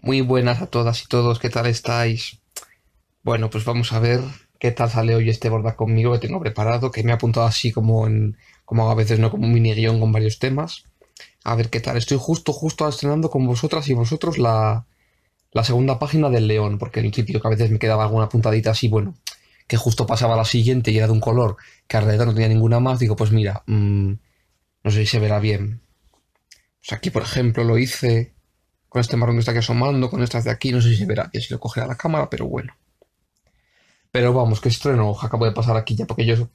Muy buenas a todas y todos, ¿qué tal estáis? Bueno, pues vamos a ver qué tal sale hoy este borda conmigo que tengo preparado, que me he apuntado así como como a veces no como un mini guión con varios temas. A ver qué tal, estoy justo, justo estrenando con vosotras y vosotros la, segunda página del León, porque el sitio que a veces me quedaba alguna puntadita así, bueno, que justo pasaba la siguiente y era de un color que alrededor no tenía ninguna más, digo, pues mira, mm, no sé si se verá bien. Pues aquí, por ejemplo, lo hice con este marrón que está aquí asomando, con estas de aquí, no sé si se verá que si lo cogerá la cámara, pero bueno. Pero vamos, que estreno, acabo de pasar aquí ya, porque yo,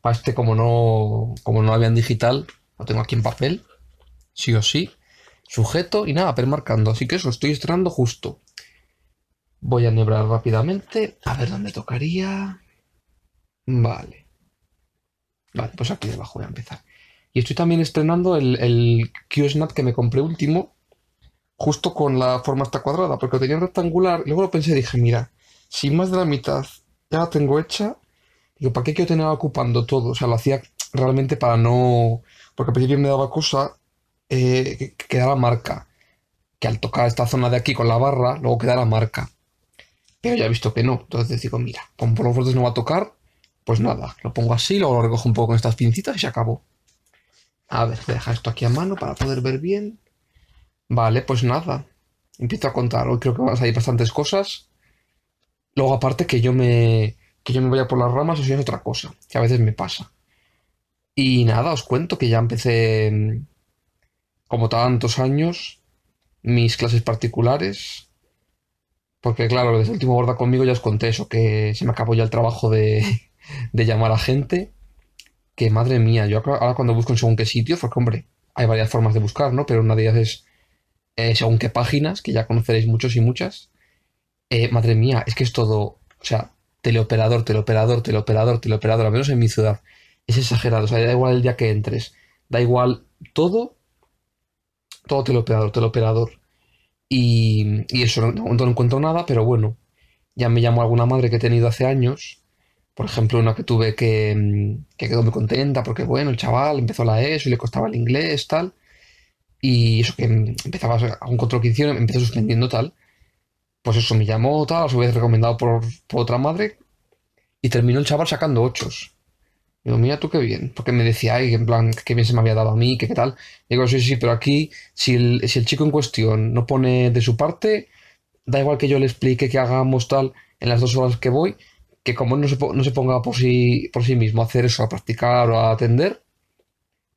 para este, como no, como no había en digital, lo tengo aquí en papel, sí o sí, sujeto y nada, marcando Así que eso, estoy estrenando justo. Voy a nebrar rápidamente, a ver dónde tocaría. Vale. Vale, pues aquí debajo voy a empezar. Y estoy también estrenando el, el snap que me compré último, justo con la forma esta cuadrada, porque lo tenía rectangular. Y luego lo pensé y dije, mira, si más de la mitad ya la tengo hecha, digo, ¿para qué quiero tener ocupando todo? O sea, lo hacía realmente para no... Porque al principio me daba cosa eh, que quedara marca. Que al tocar esta zona de aquí con la barra, luego quedara marca. Pero ya he visto que no. Entonces digo, mira, como por los bordes no va a tocar, pues nada, lo pongo así, luego lo recojo un poco con estas pincitas y se acabó. A ver, voy a dejar esto aquí a mano para poder ver bien. Vale, pues nada. Empiezo a contar. Hoy creo que vas a bastantes cosas. Luego, aparte, que yo me, que yo me vaya por las ramas, eso si es otra cosa, que a veces me pasa. Y nada, os cuento que ya empecé, mm, como tantos años, mis clases particulares. Porque, claro, desde el último gorda conmigo ya os conté eso, que se me acabó ya el trabajo de, de llamar a gente. Que madre mía, yo ahora cuando busco en según qué sitio, porque, hombre, hay varias formas de buscar, ¿no? Pero una de ellas es según qué páginas, que ya conoceréis muchos y muchas. Eh, madre mía, es que es todo, o sea, teleoperador, teleoperador, teleoperador, teleoperador, al menos en mi ciudad. Es exagerado, o sea, da igual el día que entres, da igual todo, todo teleoperador, teleoperador. Y, y eso, no, no encuentro nada, pero bueno, ya me llamó alguna madre que he tenido hace años por ejemplo, una que tuve que, mm, que, quedó muy contenta porque, bueno, el chaval empezó la ESO y le costaba el inglés, tal. Y eso que empezaba a un control que hicieron, empecé suspendiendo tal. Pues eso, me llamó tal, a su vez recomendado por, otra madre. Y terminó el chaval sacando ochos. digo, mira tú qué bien. Porque me decía, ay, en plan, qué bien se me había dado a mí, qué tal. digo, sí, sí, pero aquí, si el, el chico en cuestión no pone de su parte, da igual que yo le explique que hagamos tal en las dos horas que voy, que como no se, no se ponga por sí, por sí mismo a hacer eso, a practicar o a atender,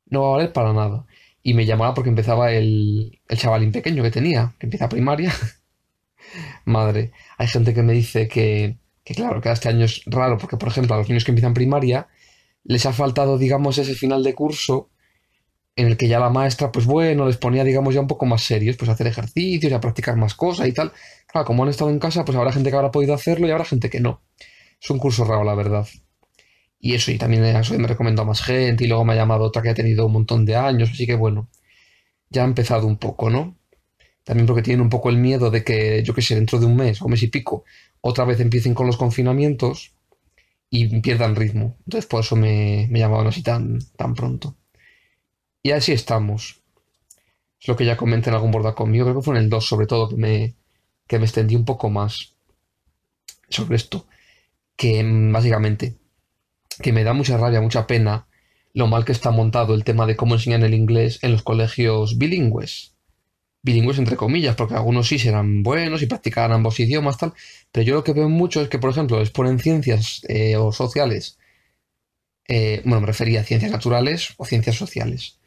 no va a valer para nada. Y me llamaba porque empezaba el, chavalín pequeño que tenía, que empieza primaria. Madre, hay gente que me dice que, claro, que este año es raro, porque por ejemplo a los niños que empiezan primaria les ha faltado, digamos, ese final de curso en el que ya la maestra, pues bueno, les ponía, digamos, ya un poco más serios, pues a hacer ejercicios, a practicar más cosas y tal. Claro, como han estado en casa, pues habrá gente que habrá podido hacerlo y habrá gente que no. Es un curso raro, la verdad y eso, y también eso me a más gente, y luego me ha llamado otra que ha tenido un montón de años, así que bueno, ya ha empezado un poco, ¿no? También porque tienen un poco el miedo de que, yo qué sé, dentro de un mes o mes y pico, otra vez empiecen con los confinamientos y pierdan ritmo. Entonces por eso me, me llamaban así tan, tan pronto. Y así estamos. Es lo que ya comenté en algún borda conmigo, creo que fue en el 2 sobre todo, que me, que me extendí un poco más sobre esto. Que mm, básicamente que me da mucha rabia, mucha pena lo mal que está montado el tema de cómo enseñan el inglés en los colegios bilingües. Bilingües entre comillas, porque algunos sí serán buenos y practicaban ambos idiomas, tal. Pero yo lo que veo mucho es que, por ejemplo, les ponen ciencias eh, o sociales. Eh, bueno, me refería a ciencias naturales o ciencias sociales.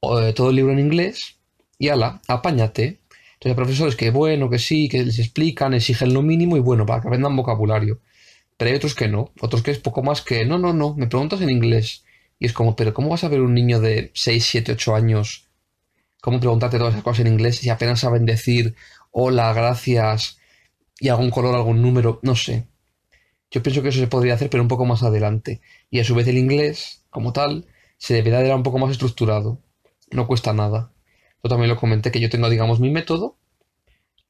Eh, todo el libro en inglés y ala, apáñate. Entonces, hay profesores que, bueno, que sí, que les explican, exigen lo mínimo y bueno, para que aprendan vocabulario. Pero hay otros que no, otros que es poco más que, no, no, no, me preguntas en inglés. Y es como, pero ¿cómo vas a ver un niño de 6, 7, 8 años? ¿Cómo preguntarte todas esas cosas en inglés si apenas saben decir hola, gracias y algún color, algún número? No sé. Yo pienso que eso se podría hacer, pero un poco más adelante. Y a su vez el inglés, como tal, se debería de dar un poco más estructurado. No cuesta nada. Yo también lo comenté que yo tengo, digamos, mi método,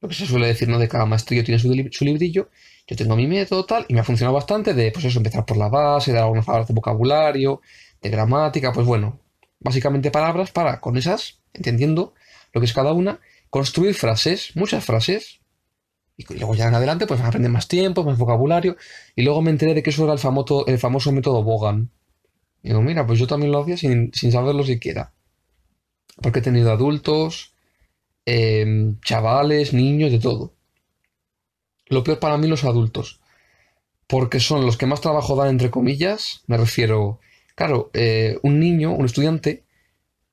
lo que se suele decir, ¿no? De cada maestrillo tiene su, su, librillo. Yo tengo mi método, tal, y me ha funcionado bastante de, pues eso, empezar por la base, dar algunas palabras de vocabulario, de gramática, pues bueno, básicamente palabras para, con esas, entendiendo lo que es cada una, construir frases, muchas frases, y, luego ya en adelante, pues aprender más tiempo, más vocabulario, y luego me enteré de que eso era el famoso, el famoso método Bogan. Y digo, mira, pues yo también lo hacía sin, sin saberlo siquiera. Porque he tenido adultos, Em, chavales, niños, de todo. Lo peor para mí los adultos, porque son los que más trabajo dan, entre comillas, me refiero, claro, eh, un niño, un estudiante,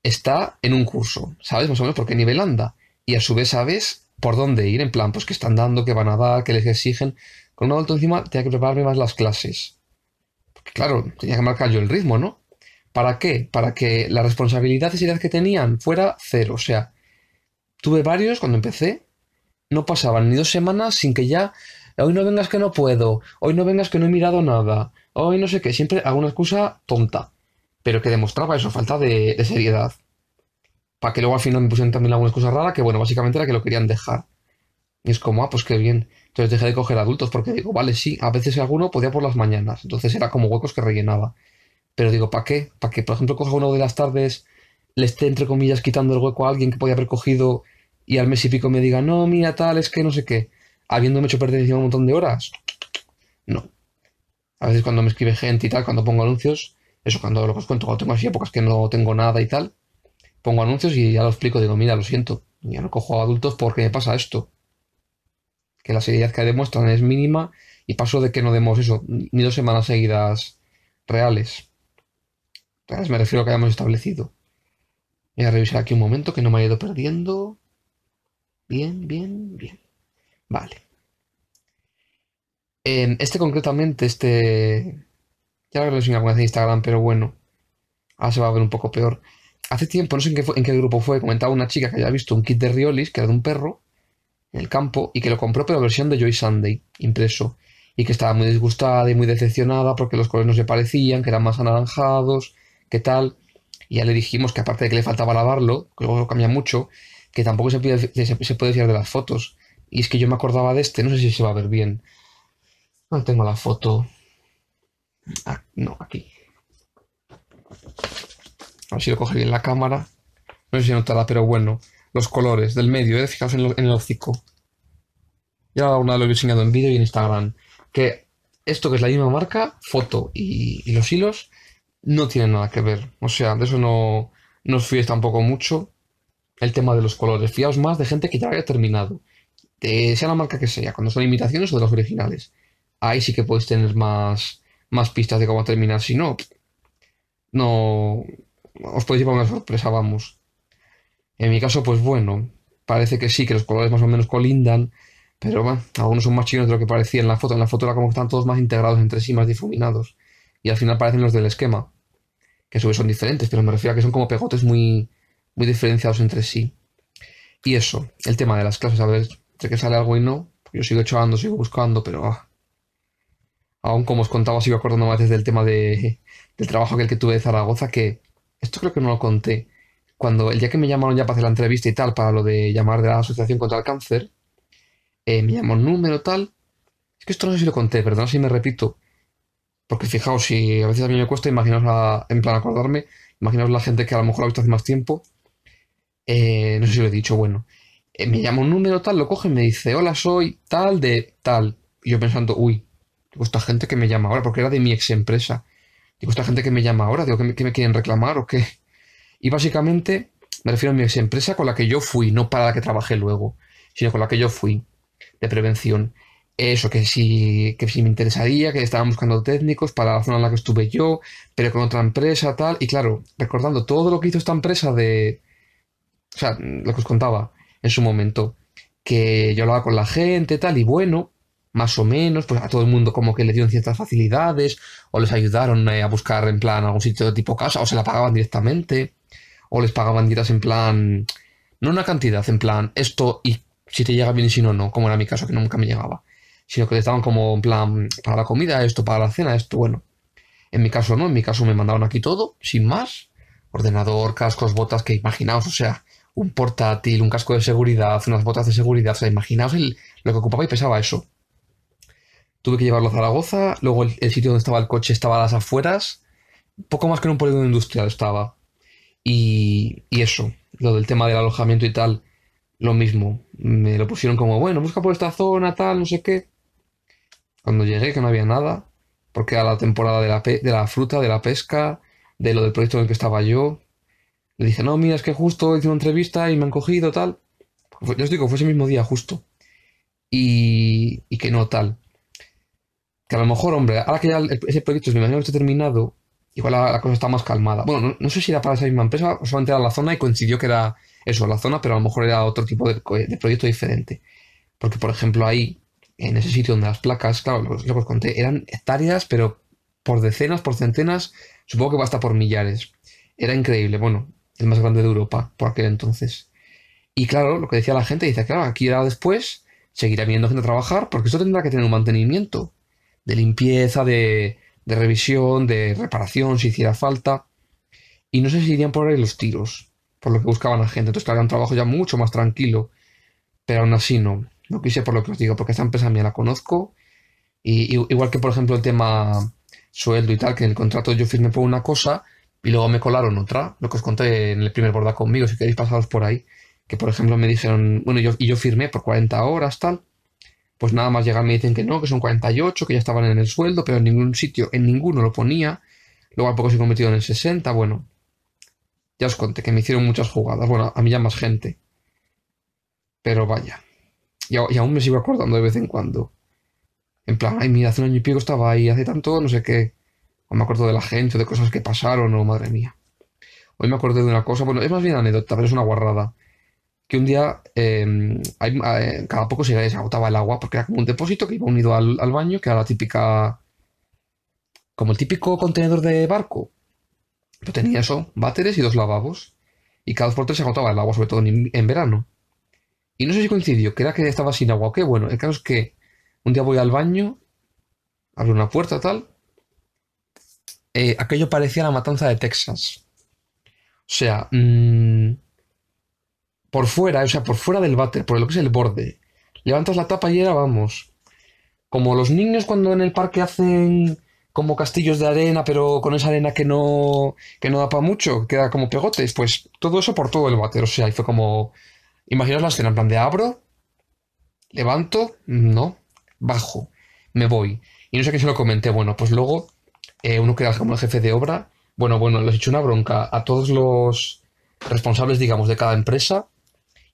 está en un curso, ¿sabes más o menos por qué nivel anda? Y a su vez sabes por dónde ir, en plan, pues qué están dando, que van a dar, que les exigen. Con un adulto encima tenía que prepararme más las clases. Porque claro, tenía que marcar yo el ritmo, ¿no? ¿Para qué? Para que la responsabilidad y edad que tenían fuera cero. O sea, Tuve varios cuando empecé. No pasaban ni dos semanas sin que ya. Hoy no vengas que no puedo. Hoy no vengas que no he mirado nada. Hoy no sé qué. Siempre alguna excusa tonta. Pero que demostraba eso, falta de, seriedad. Para que luego al final me pusieran también alguna excusa rara, que bueno, básicamente era que lo querían dejar. Y es como, ah, pues qué bien. Entonces dejé de coger adultos porque digo, vale, sí, a veces alguno podía por las mañanas. Entonces era como huecos que rellenaba. Pero digo, ¿para qué? Para que, por ejemplo, coja uno de las tardes le esté, entre comillas, quitando el hueco a alguien que podía haber cogido y al mes y pico me diga, no, mira, tal, es que no sé qué, habiéndome hecho perder encima un montón de horas. No. A veces cuando me escribe gente y tal, cuando pongo anuncios, eso cuando lo que os cuento, cuando tengo así épocas que no tengo nada y tal, pongo anuncios y ya lo explico, digo, mira, lo siento, ya no cojo a adultos porque me pasa esto. Que la seriedad que demuestran es mínima y paso de que no demos eso, ni dos semanas seguidas reales. Reales me refiero a que hayamos establecido. Voy a revisar aquí un momento que no me ha ido perdiendo. Bien, bien, bien. Vale. Em, este concretamente, este... Ya lo en alguna vez en Instagram, pero bueno. Ahora se va a ver un poco peor. Hace tiempo, no sé en qué, en qué grupo fue, comentaba una chica que había visto un kit de Riolis, que era de un perro, en el campo, y que lo compró, pero versión de Joy Sunday, impreso. Y que estaba muy disgustada y muy decepcionada porque los colores no se parecían, que eran más anaranjados, qué tal ya le dijimos que aparte de que le faltaba lavarlo, que luego cambia mucho, que tampoco se puede, se, puede fiar de las fotos. Y es que yo me acordaba de este, no sé si se va a ver bien. No tengo la foto. Ah, no, aquí. A ver si lo coge bien la cámara. No sé si notará, pero bueno. Los colores del medio, ¿eh? Fijaos en, el hocico. Ya una lo he enseñado en vídeo y en Instagram. Que esto que es la misma marca, foto y los hilos, no tiene nada que ver. O sea, de eso no, no os fíes tampoco mucho. El tema de los colores. fijaos más de gente que ya haya terminado. De, sea la marca que sea, cuando son imitaciones o de los originales. Ahí sí que podéis tener más, más pistas de cómo terminar. Si no, no. Os podéis llevar una sorpresa, vamos. En mi caso, pues bueno, parece que sí, que los colores más o menos colindan, pero bueno, algunos son más chinos de lo que parecía en la foto. En la foto era como que están todos más integrados entre sí, más difuminados y al final parecen los del esquema, que a son diferentes, pero me refiero a que son como pegotes muy, muy diferenciados entre sí. Y eso, el tema de las clases, a ver, entre que sale algo y no, yo sigo echando, sigo buscando, pero ah. aún como os contaba, sigo acordándome a veces del tema del trabajo aquel que tuve de Zaragoza, que esto creo que no lo conté. Cuando el día que me llamaron ya para hacer la entrevista y tal, para lo de llamar de la Asociación contra el Cáncer, eh, me llamó un número tal. Es que esto no sé si lo conté, perdón si me repito. Porque fijaos, si a veces a mí me cuesta, imaginaos en plan acordarme, imaginaos la gente que a lo mejor la ha visto hace más tiempo. Eh, no sé si lo he dicho, bueno. Eh, me llama un número tal, lo coge y me dice, hola, soy tal de tal. Y yo pensando, uy, digo, esta gente que me llama ahora, porque era de mi ex empresa. Digo, esta gente que me llama ahora, digo, que me, me quieren reclamar o qué? Y básicamente me refiero a mi ex empresa con la que yo fui, no para la que trabajé luego, sino con la que yo fui de prevención eso, que sí, que me interesaría, que estaban buscando técnicos para la zona en la que estuve yo, pero con otra empresa, tal. Y claro, recordando todo lo que hizo esta empresa de. O sea, lo que os contaba en su momento, que yo hablaba con la gente, tal, y bueno, más o menos, pues a todo el mundo como que le dieron ciertas facilidades, o les ayudaron eh, a buscar en plan algún sitio de tipo casa, o se la pagaban directamente, o les pagaban dietas en plan. No una cantidad, en plan, esto y si te llega bien y si no, no, como era mi caso, que nunca me llegaba sino que estaban como en plan para la comida, esto para la cena, esto, bueno. En mi caso no, en mi caso me mandaron aquí todo, sin más. Ordenador, cascos, botas, que imaginaos, o sea, un portátil, un casco de seguridad, unas botas de seguridad, o sea, imaginaos lo que ocupaba y pesaba eso. Tuve que llevarlo a Zaragoza, luego el, sitio donde estaba el coche estaba a las afueras, poco más que en un polígono industrial estaba. Y, y eso, lo del tema del alojamiento y tal, lo mismo. Me lo pusieron como, bueno, busca por esta zona, tal, no sé qué. Cuando llegué, que no había nada, porque era la temporada de la, fruta, de la pesca, de lo del proyecto en el que estaba yo. Le dije, no, mira, es que justo hice una entrevista y me han cogido, tal. Pues, yo os digo, fue ese mismo día, justo. Y, y que no, tal. Que a lo mejor, hombre, ahora que ya ese proyecto me imagino que terminado, igual la, cosa está más calmada. Bueno, no, sé si era para esa misma empresa o solamente era la zona y coincidió que era eso, la zona, pero a lo mejor era otro tipo de proyecto diferente. Porque, por ejemplo, ahí en ese sitio donde las placas, claro, lo, os conté, eran hectáreas, pero por decenas, por centenas, supongo que basta por millares. Era increíble, bueno, el más grande de Europa por aquel entonces. Y claro, lo que decía la gente, dice, claro, aquí era después seguirá viendo gente a trabajar, porque eso tendrá que tener un mantenimiento de limpieza, de, revisión, de reparación, si hiciera falta. Y no sé si irían por ahí los tiros, por lo que buscaban la gente. Entonces, claro, era un trabajo ya mucho más tranquilo, pero aún así no. No quise por lo que os digo, porque esta empresa mía la conozco. Y, igual que, por ejemplo, el tema sueldo y tal, que en el contrato yo firmé por una cosa y luego me colaron otra, lo que os conté en el primer borda conmigo, si queréis pasaros por ahí. Que, por ejemplo, me dijeron, bueno, yo, y yo firmé por 40 horas, tal. Pues nada más llegar me dicen que no, que son 48, que ya estaban en el sueldo, pero en ningún sitio, en ninguno lo ponía. Luego a poco se convertido en el 60, bueno. Ya os conté que me hicieron muchas jugadas. Bueno, a mí ya más gente. Pero vaya. Y, aún me sigo acordando de vez en cuando. En plan, ay, mira, hace un año y pico estaba ahí, hace tanto, no sé qué. O me acuerdo de la gente, de cosas que pasaron, o madre mía. Hoy me acordé de una cosa, bueno, es más bien anécdota, pero es una guarrada. Que un día, em, eh, cada poco se agotaba el agua, porque era como un depósito que iba unido al, baño, que era la típica. como el típico contenedor de barco. Pero tenía eso, váteres y dos lavabos. Y cada dos por tres se agotaba el agua, sobre todo en verano. Y no sé si coincidió, que era que estaba sin agua o qué. Bueno, el caso es que un día voy al baño, abro una puerta tal. Eh, aquello parecía la matanza de Texas. O sea, mm, por fuera, o sea, por fuera del váter, por lo que es el borde. Levantas la tapa y era, vamos. Como los niños cuando en el parque hacen como castillos de arena, pero con esa arena que no, que no da para mucho, queda como pegotes, pues todo eso por todo el váter. O sea, y fue como, Imaginaos la escena, en plan de abro, levanto, no, bajo, me voy. Y no sé qué se lo comenté, bueno, pues luego eh, uno queda como el jefe de obra, bueno, bueno, les he hecho una bronca a todos los responsables, digamos, de cada empresa.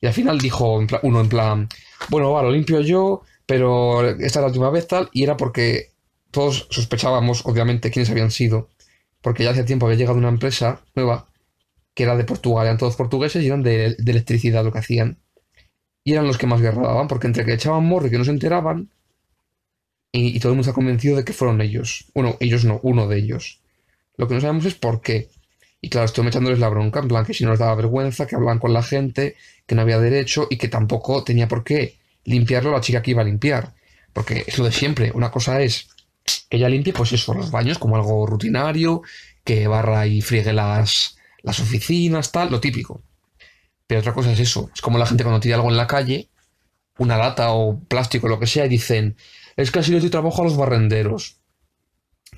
Y al final dijo uno en plan, bueno, va, lo limpio yo, pero esta es la última vez tal, y era porque todos sospechábamos, obviamente, quiénes habían sido, porque ya hace tiempo había llegado una empresa nueva que era de Portugal, eran todos portugueses y eran de, electricidad lo que hacían. Y eran los que más guerra porque entre que echaban morro y que no se enteraban, y, todo el mundo está convencido de que fueron ellos. Bueno, ellos no, uno de ellos. Lo que no sabemos es por qué. Y claro, estoy echándoles la bronca, en plan que si no les daba vergüenza, que hablaban con la gente, que no había derecho y que tampoco tenía por qué limpiarlo la chica que iba a limpiar. Porque es lo de siempre. Una cosa es que ella limpie, pues eso, los baños como algo rutinario, que barra y friegue las, las oficinas, tal, lo típico. Pero otra cosa es eso. Es como la gente cuando tira algo en la calle, una lata o plástico, lo que sea, y dicen, es que así le doy trabajo a los barrenderos.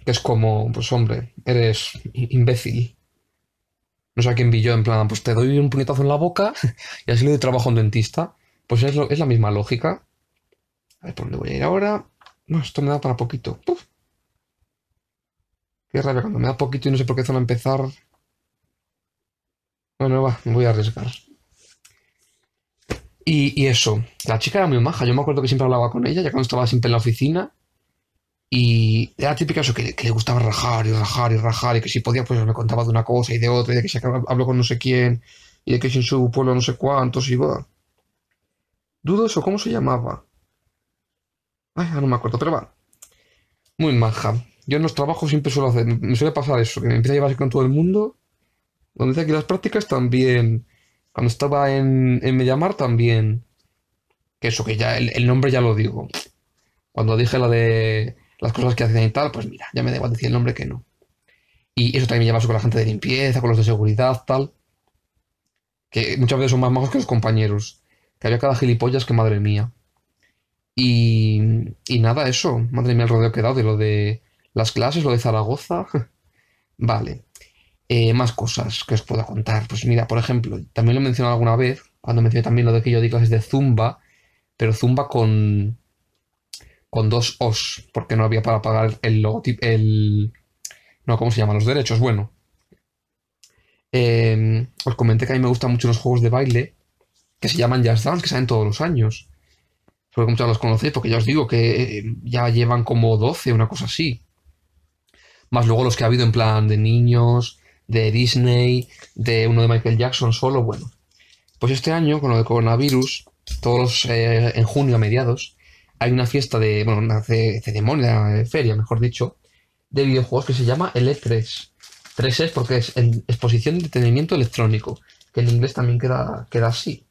Que es como, pues hombre, eres imbécil. No sé a quién vi yo, en plan, pues te doy un puñetazo en la boca y así le doy trabajo a un dentista. Pues es, es la misma lógica. A ver, ¿por dónde voy a ir ahora? No, esto me da para poquito. Qué rabia, cuando me da poquito y no sé por qué zona empezar me voy a arriesgar. Y, eso, la chica era muy maja. Yo me acuerdo que siempre hablaba con ella, ya cuando estaba siempre en la oficina. Y era típica eso, que, le gustaba rajar y rajar y rajar, y que si podía, pues me contaba de una cosa y de otra, y de que si habló con no sé quién, y de que si en su pueblo no sé cuántos y iba. Dudo eso, ¿cómo se llamaba? Ay, no me acuerdo, pero va. Muy maja. Yo en los trabajos siempre suelo hacer, me suele pasar eso, que me empieza a llevarse con todo el mundo donde dice aquí las prácticas también. Cuando estaba en, en Mediamar también. Que eso, que ya el, nombre ya lo digo. Cuando dije la de las cosas que hacían y tal, pues mira, ya me debo decir el nombre que no. Y eso también me lleva con la gente de limpieza, con los de seguridad, tal. Que muchas veces son más majos que los compañeros. Que había cada gilipollas que madre mía. Y, y nada, eso. Madre mía, el rodeo que he dado de lo de las clases, lo de Zaragoza. vale. Eh, más cosas que os puedo contar. Pues mira, por ejemplo, también lo he mencionado alguna vez, cuando mencioné también lo de que yo di es de Zumba, pero Zumba con, con dos Os, porque no había para pagar el logotipo, el... No, ¿cómo se llaman? Los derechos, bueno. Em, os comenté que a mí me gustan mucho los juegos de baile, que se llaman Jazz Dance, que salen todos los años. Solo que muchos los conocéis, porque ya os digo que em, ya llevan como 12, una cosa así. Más luego los que ha habido en plan de niños, de Disney, de uno de Michael Jackson solo, bueno. Pues este año, con lo de coronavirus, todos eh, en junio a mediados, hay una fiesta de, bueno, una ceremonia, de eh, feria, mejor dicho, de videojuegos que se llama el E3. 3 es porque es exposición de entretenimiento electrónico, que en inglés también queda, queda así.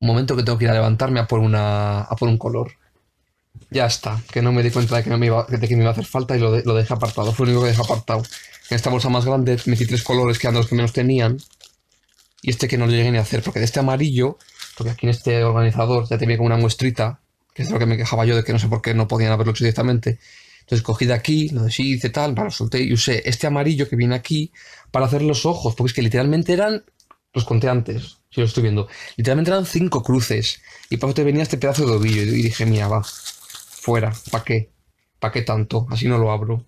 Un momento que tengo que ir a levantarme a por, una, a por un color ya está, que no me di cuenta de que, no me, iba, de que me iba a hacer falta y lo, dejé apartado. Fue lo único que dejé apartado. En esta bolsa más grande metí tres colores que eran los que menos tenían. Y este que no lo llegué ni a hacer, porque de este amarillo, porque aquí en este organizador ya tenía como una muestrita, que es lo que me quejaba yo de que no sé por qué no podían haberlo hecho directamente. Entonces cogí de aquí, lo deshice, tal, para lo solté y usé este amarillo que viene aquí para hacer los ojos, porque es que literalmente eran, los conté antes, si lo estoy viendo, literalmente eran cinco cruces. Y para eso te venía este pedazo de ovillo y dije, mira, va, fuera, ¿para qué? ¿Para qué tanto? Así no lo abro.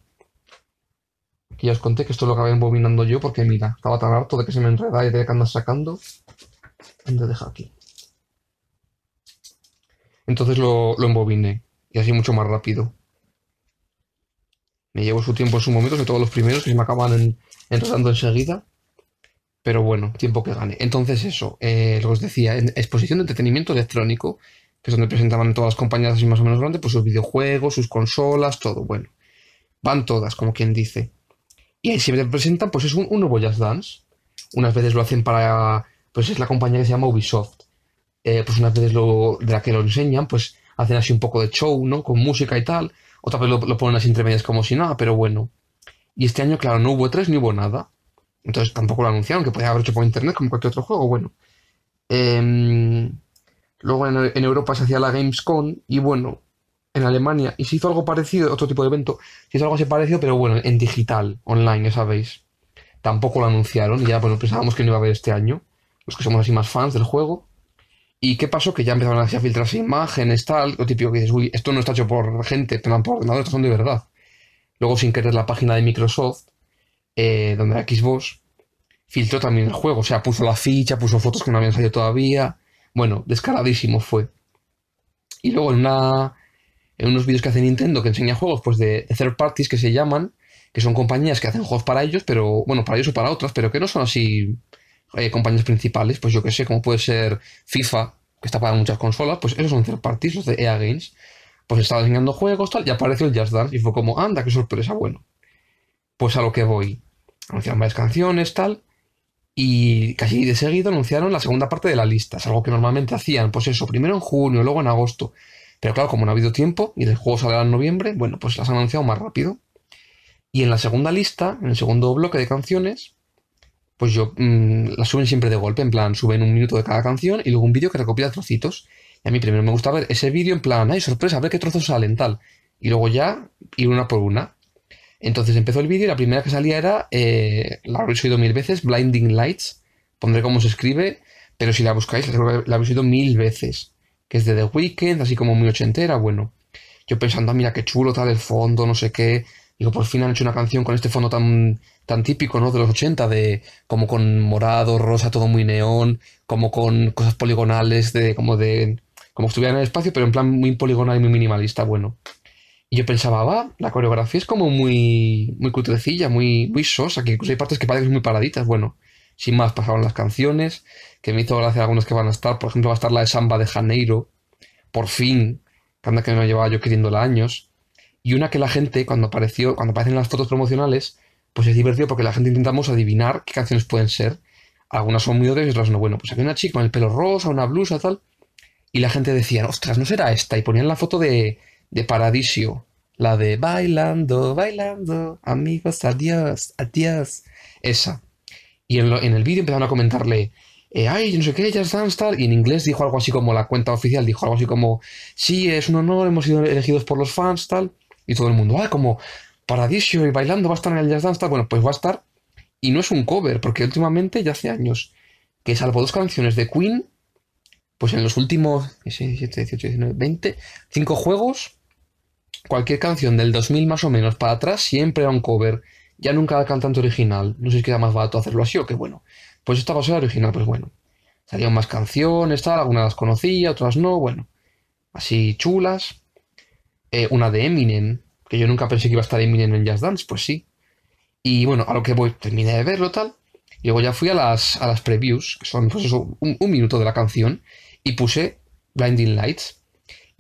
Aquí ya os conté que esto lo acabé embobinando yo porque mira, estaba tan harto de que se me enredara y de que andar sacando. deja aquí. Entonces lo, lo embobiné y así mucho más rápido. Me llevo su tiempo en su momento, sobre todo los primeros que se me acaban en, enredando enseguida. Pero bueno, tiempo que gane. Entonces eso, eh, lo que os decía, en exposición de entretenimiento electrónico que es donde presentaban todas las compañías así más o menos grandes, pues sus videojuegos, sus consolas, todo. Bueno, van todas, como quien dice. Y ahí siempre presentan, pues es un, un nuevo Dance. Unas veces lo hacen para, pues es la compañía que se llama Ubisoft. Eh, pues unas veces de la que lo enseñan, pues hacen así un poco de show, ¿no? Con música y tal. Otra vez lo, ponen así entre medias como si nada, pero bueno. Y este año, claro, no hubo tres ni hubo nada. Entonces tampoco lo anunciaron, que podía haber hecho por internet como cualquier otro juego. Bueno. Eh, Luego en, Europa se hacía la Gamescom y bueno, en Alemania. Y se hizo algo parecido, otro tipo de evento. Se hizo algo así parecido, pero bueno, en digital, online, ya sabéis. Tampoco lo anunciaron y ya bueno, pensábamos que no iba a haber este año. Los que somos así más fans del juego. ¿Y qué pasó? Que ya empezaron a filtrarse imágenes, tal, lo típico que dices, uy, esto no está hecho por gente, pero por ordenadores, son de verdad. Luego, sin querer, la página de Microsoft, eh, donde Xbox, filtró también el juego. O sea, puso la ficha, puso fotos que no habían salido todavía, bueno, descaradísimo fue. Y luego en, una, en unos vídeos que hace Nintendo que enseña juegos pues de, third parties que se llaman, que son compañías que hacen juegos para ellos, pero bueno, para ellos o para otras, pero que no son así eh, compañías principales, pues yo que sé, como puede ser FIFA, que está para muchas consolas, pues esos son third parties, los de EA Games. Pues estaba enseñando juegos, tal, y apareció el Just Dance, y fue como, anda, qué sorpresa, bueno. Pues a lo que voy. Anunciaron varias canciones, tal, y casi de seguido anunciaron la segunda parte de la lista. Es algo que normalmente hacían, pues eso, primero en junio, luego en agosto. Pero claro, como no ha habido tiempo y el juego saldrá en noviembre, bueno, pues las han anunciado más rápido. Y en la segunda lista, en el segundo bloque de canciones, pues yo mm, las suben siempre de golpe, en plan, suben un minuto de cada canción y luego un vídeo que recopila trocitos. Y a mí primero me gusta ver ese vídeo en plan, ay, sorpresa, a ver qué trozos salen, tal. Y luego ya ir una por una. Entonces empezó el vídeo y la primera que salía era, eh, la habréis oído mil veces, Blinding Lights. Pondré cómo se escribe, pero si la buscáis, la habéis oído mil veces. Que es de The Weeknd, así como muy ochentera, bueno. Yo pensando, ah, mira qué chulo tal el fondo, no sé qué. Digo, por fin han hecho una canción con este fondo tan, tan típico, ¿no? De los 80, de como con morado, rosa, todo muy neón, como con cosas poligonales, de como de. como estuviera en el espacio, pero en plan muy poligonal y muy minimalista, bueno. Y yo pensaba, va, la coreografía es como muy, muy cutrecilla, muy, muy sosa, que incluso hay partes que parecen muy paraditas. Bueno, sin más, pasaron las canciones, que me hizo gracia algunas que van a estar. Por ejemplo, va a estar la de Samba de Janeiro, por fin, que que me llevaba yo queriéndola años. Y una que la gente, cuando apareció, cuando aparecen las fotos promocionales, pues es divertido porque la gente intentamos adivinar qué canciones pueden ser. Algunas son muy obvias y otras no. Bueno, pues había una chica con el pelo rosa, una blusa, tal. Y la gente decía, ostras, ¿no será esta? Y ponían la foto de, de Paradisio. La de bailando, bailando, amigos, adiós, adiós. Esa. Y en, el vídeo empezaron a comentarle, eh, ay, no sé qué, Jazz Dance tal. Y en inglés dijo algo así como, la cuenta oficial dijo algo así como, sí, es un honor, hemos sido elegidos por los fans, tal. Y todo el mundo, ah, como Paradisio y bailando va a estar en el Just Dance tal. Bueno, pues va a estar. Y no es un cover, porque últimamente, ya hace años, que salvo dos canciones de Queen, pues en los últimos 17, 18, 19, 20, cinco juegos, cualquier canción del 2000 más o menos para atrás siempre era un cover. Ya nunca era cantante original. No sé si queda más barato hacerlo así o qué bueno. Pues esta pasada original, pues bueno. Salían más canciones, tal, algunas las conocía, otras no, bueno. Así chulas. Eh, una de Eminem, que yo nunca pensé que iba a estar Eminem en Jazz Dance, pues sí. Y bueno, a lo que voy, terminé de verlo, tal. Y luego ya fui a las, a las previews, que son pues un minuto de la canción, y puse Blinding Lights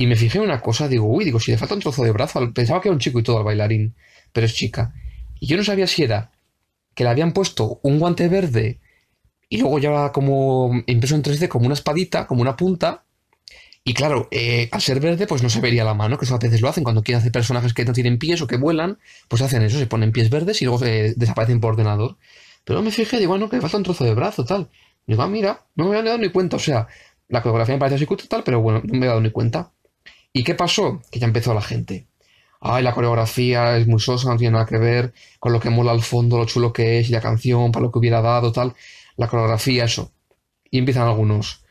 y me fijé en una cosa, digo, uy, digo, si le falta un trozo de brazo, pensaba que era un chico y todo al bailarín, pero es chica. Y yo no sabía si era que le habían puesto un guante verde y luego ya como impreso en 3D, como una espadita, como una punta. Y claro, eh, al ser verde, pues no se vería la mano, que eso a veces lo hacen cuando quieren hacer personajes que no tienen pies o que vuelan, pues hacen eso, se ponen pies verdes y luego desaparecen por ordenador. Pero me fijé, digo, bueno, ah, que le falta un trozo de brazo, tal. digo, ah, mira, no me había dado ni cuenta, o sea, la coreografía me parece así tal, pero bueno, no me había dado ni cuenta. ¿Y qué pasó? Que ya empezó la gente. Ay, la coreografía es muy sosa, no tiene nada que ver con lo que mola al fondo, lo chulo que es, y la canción, para lo que hubiera dado, tal. La coreografía, eso. Y empiezan algunos.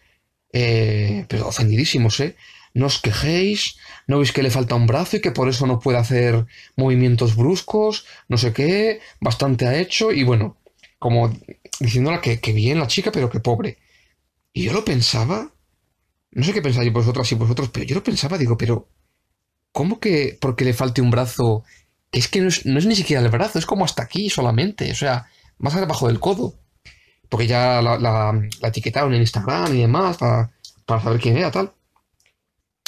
Eh, pero ofendidísimos, ¿eh? No os quejéis, no veis que le falta un brazo y que por eso no puede hacer movimientos bruscos, no sé qué, bastante ha hecho, y bueno, como diciéndola que, que bien la chica, pero que pobre. Y yo lo pensaba no sé qué pensáis vosotras y vosotros, pero yo lo pensaba, digo, pero ¿cómo que porque le falte un brazo? es que no es, ni siquiera el brazo, es como hasta aquí solamente, o sea, más abajo del codo. Porque ya la, la, etiquetaron en Instagram y demás para, saber quién era, tal.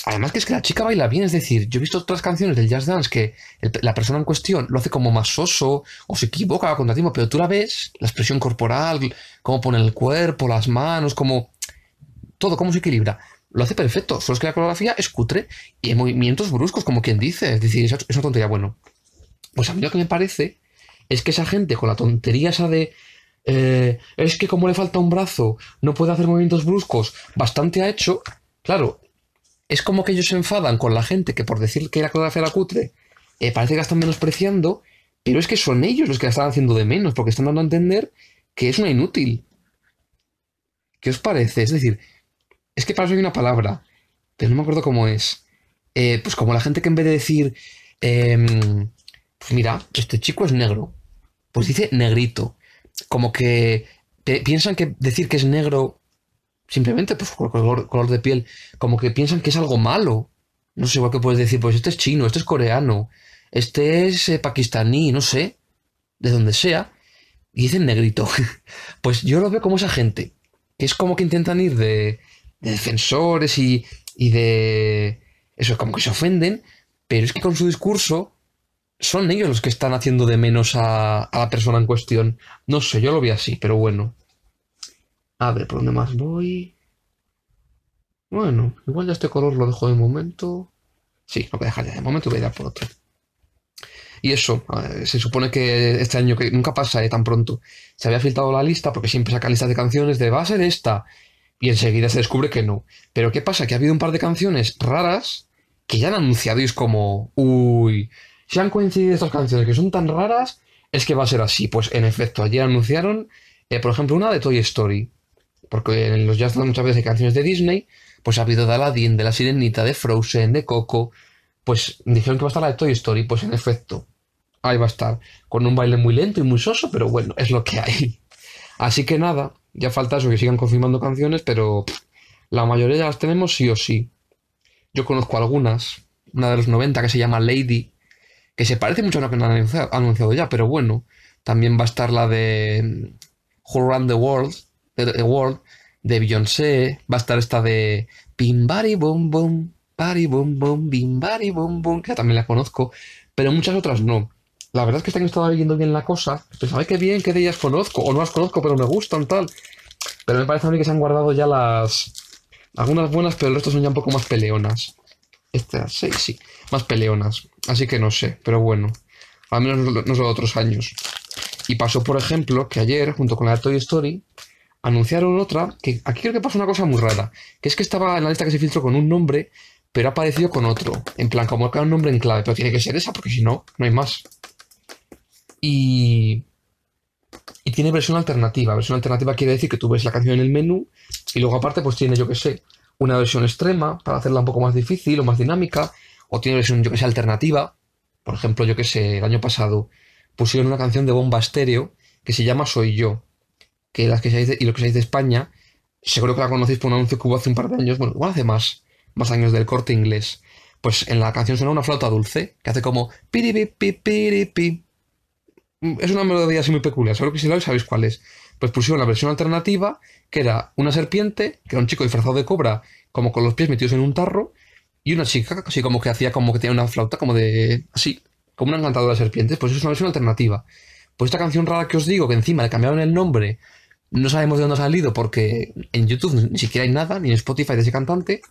Además que es que la chica baila bien, es decir, yo he visto otras canciones del jazz dance que la persona en cuestión lo hace como más soso o se equivoca con tiempo, pero tú la ves, la expresión corporal, cómo pone el cuerpo, las manos, como... Todo, cómo se equilibra lo hace perfecto, solo es que la coreografía es cutre y hay movimientos bruscos, como quien dice, es decir, es una tontería. Bueno, pues a mí lo que me parece es que esa gente con la tontería esa de eh, es que como le falta un brazo, no puede hacer movimientos bruscos, bastante ha hecho, claro, es como que ellos se enfadan con la gente que por decir que la coreografía era cutre, eh, parece que la están menospreciando, pero es que son ellos los que la están haciendo de menos, porque están dando a entender que es una inútil. ¿Qué os parece? Es decir, es que para eso hay una palabra, pero no me acuerdo cómo es. Eh, pues como la gente que en vez de decir, em, pues mira, este chico es negro, pues dice negrito. Como que piensan que decir que es negro, simplemente pues, por color, de piel, como que piensan que es algo malo. No sé, igual que puedes decir, pues este es chino, este es coreano, este es eh, pakistaní, no sé, de donde sea, y dicen negrito. pues yo lo veo como esa gente, que es como que intentan ir de, de defensores y, y de... Eso es como que se ofenden, pero es que con su discurso son ellos los que están haciendo de menos a, la persona en cuestión. No sé, yo lo vi así, pero bueno. A ver, ¿por dónde más voy? Bueno, igual ya este color lo dejo de momento. Sí, lo voy a dejar ya de momento, voy a a por otro. Y eso, se supone que este año, que nunca pasa eh, tan pronto, se había filtrado la lista, porque siempre saca listas de canciones de base de esta, y enseguida se descubre que no. Pero ¿qué pasa? Que ha habido un par de canciones raras que ya han anunciado y es como, uy, si han coincidido estas canciones que son tan raras, es que va a ser así. Pues en efecto, ayer anunciaron, eh, por ejemplo, una de Toy Story. Porque en los jazz muchas veces hay canciones de Disney, pues ha habido de Aladdin, de La Sirenita, de Frozen, de Coco. Pues dijeron que va a estar la de Toy Story, pues en efecto, ahí va a estar. Con un baile muy lento y muy soso, pero bueno, es lo que hay. Así que nada, ya falta eso, que sigan confirmando canciones, pero la mayoría ya las tenemos sí o sí. Yo conozco algunas, una de los 90 que se llama Lady, que se parece mucho a una que han anunciado ya, pero bueno, también va a estar la de mm, Who Run the World, eh, the World de Beyoncé, va a estar esta de Bim Bum Bom Bom, Bari Bom que también la conozco, pero muchas otras no. La verdad es que están año estaba viendo bien la cosa. pero sabes qué bien, que de ellas conozco, o no las conozco, pero me gustan, tal. Pero me parece a mí que se han guardado ya las. Algunas buenas, pero el resto son ya un poco más peleonas. Estas seis, sí, más peleonas. Así que no sé, pero bueno. Al menos no son otros años. Y pasó, por ejemplo, que ayer, junto con la Toy Story, anunciaron otra, que aquí creo que pasó una cosa muy rara, que es que estaba en la lista que se filtró con un nombre, pero ha aparecido con otro. En plan, como que era un nombre en clave, pero tiene que ser esa, porque si no, no hay más y, y tiene versión alternativa. Versión alternativa quiere decir que tú ves la canción en el menú y luego aparte pues tiene, yo que sé, una versión extrema para hacerla un poco más difícil o más dinámica, o tiene versión, yo que sé, alternativa. Por ejemplo, yo que sé, el año pasado pusieron una canción de bomba estéreo que se llama Soy yo, que las que se. y lo que seáis de España, seguro que la conocéis por un anuncio que hubo hace un par de años, bueno, igual hace más, más años del corte inglés. Pues en la canción suena una flauta dulce que hace como piripi Mm, es una melodía así muy peculiar, solo que si la sabéis cuál es. Pues pusieron la versión alternativa, que era una serpiente, que era un chico disfrazado de cobra, como con los pies metidos en un tarro, y una chica, así como que hacía como que tenía una flauta, como de. así, como una encantadora de serpientes. Pues eso es una versión alternativa. Pues esta canción rara que os digo, que encima le cambiaron el nombre, no sabemos de dónde ha salido porque en YouTube ni siquiera hay nada, ni en Spotify de ese cantante.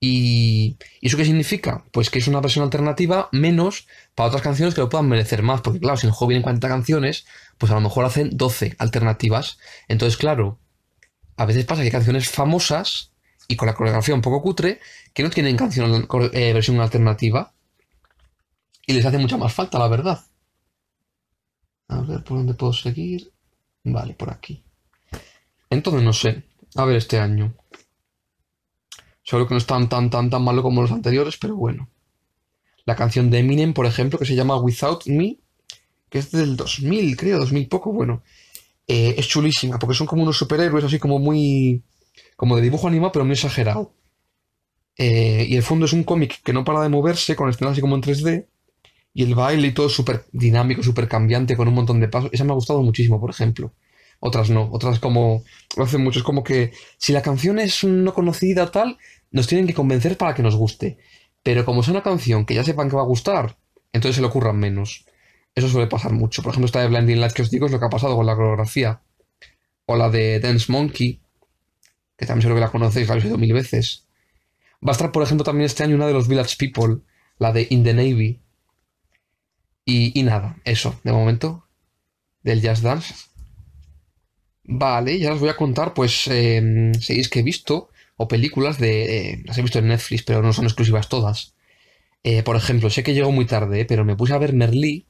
¿Y eso qué significa? Pues que es una versión alternativa menos para otras canciones que lo puedan merecer más, porque claro, si el juego vienen 40 canciones, pues a lo mejor hacen 12 alternativas. Entonces, claro, a veces pasa que hay canciones famosas y con la coreografía un poco cutre que no tienen canción eh, versión alternativa y les hace mucha más falta, la verdad. A ver, ¿por dónde puedo seguir? Vale, por aquí. Entonces, no sé. A ver este año. Seguro que no están tan, tan, tan malo como los anteriores, pero bueno la canción de Eminem, por ejemplo, que se llama Without Me, que es del 2000, creo, 2000 poco, bueno, eh, es chulísima, porque son como unos superhéroes así como muy... como de dibujo animado, pero muy exagerado. Eh, y el fondo es un cómic que no para de moverse, con escenas así como en 3D, y el baile y todo súper dinámico, súper cambiante, con un montón de pasos. Esa me ha gustado muchísimo, por ejemplo. Otras no, otras como lo hacen muchos, como que si la canción es no conocida tal, nos tienen que convencer para que nos guste. Pero como es una canción que ya sepan que va a gustar, entonces se le ocurran menos. Eso suele pasar mucho. Por ejemplo, esta de Blinding Light que os digo es lo que ha pasado con la coreografía. O la de Dance Monkey, que también seguro que la conocéis, la habéis oído mil veces. Va a estar, por ejemplo, también este año una de los Village People, la de In the Navy. Y, nada, eso, de momento, del Jazz Dance. Vale, ya os voy a contar, pues, eh, que he visto o películas de... Eh, las he visto en Netflix, pero no son exclusivas todas. Eh, por ejemplo, sé que llegó muy tarde, eh, pero me puse a ver Merlí,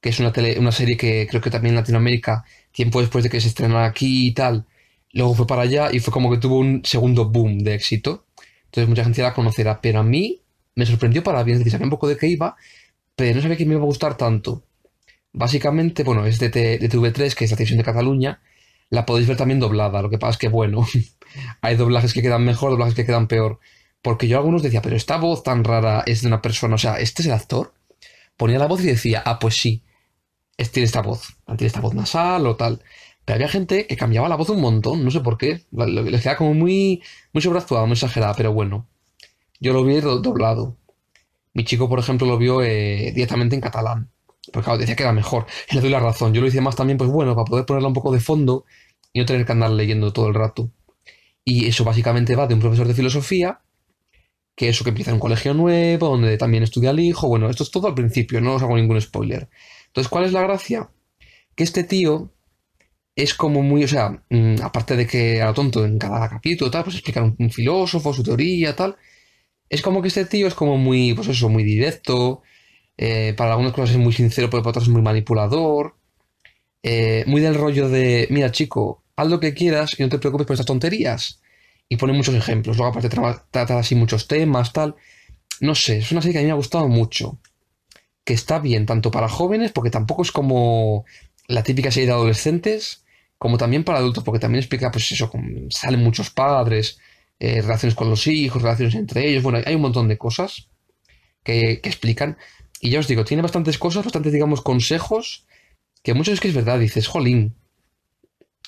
que es una, tele, una serie que creo que también en Latinoamérica, tiempo después de que se estrenara aquí y tal, luego fue para allá y fue como que tuvo un segundo boom de éxito. Entonces mucha gente la conocerá, pero a mí me sorprendió para bien, es sabía un poco de qué iba, pero no sabía que me iba a gustar tanto. Básicamente, bueno, es de, de TV3, que es la televisión de Cataluña, la podéis ver también doblada. Lo que pasa es que, bueno, hay doblajes que quedan mejor, doblajes que quedan peor. Porque yo algunos decía, pero esta voz tan rara es de una persona, o sea, ¿este es el actor? Ponía la voz y decía, ah, pues sí, tiene esta voz, tiene esta voz nasal o tal. Pero había gente que cambiaba la voz un montón, no sé por qué. Le quedaba como muy, muy sobreactuada, muy exagerada, pero bueno. Yo lo vi doblado. Mi chico, por ejemplo, lo vio eh, directamente en catalán porque claro, decía que era mejor. le doy la razón. Yo lo hice más también, pues bueno, para poder ponerla un poco de fondo y no tener que andar leyendo todo el rato. Y eso básicamente va de un profesor de filosofía, que eso que empieza en un colegio nuevo, donde también estudia el hijo. Bueno, esto es todo al principio, no os hago ningún spoiler. Entonces, ¿cuál es la gracia? Que este tío es como muy, o sea, mm, aparte de que a tonto en cada capítulo, tal, pues explicar un, un filósofo, su teoría, tal. Es como que este tío es como muy, pues eso, muy directo eh, para algunas cosas es muy sincero, pero para otras es muy manipulador. Eh, muy del rollo de, mira chico, haz lo que quieras y no te preocupes por estas tonterías. Y pone muchos ejemplos. Luego aparte trata, así muchos temas, tal. No sé, es una serie que a mí me ha gustado mucho. Que está bien, tanto para jóvenes, porque tampoco es como la típica serie de adolescentes, como también para adultos, porque también explica, pues eso, salen muchos padres, eh, relaciones con los hijos, relaciones entre ellos, bueno, hay un montón de cosas que explican. Y ya os digo, tiene bastantes cosas, bastantes, digamos, consejos, que muchos es que es verdad, dices, jolín,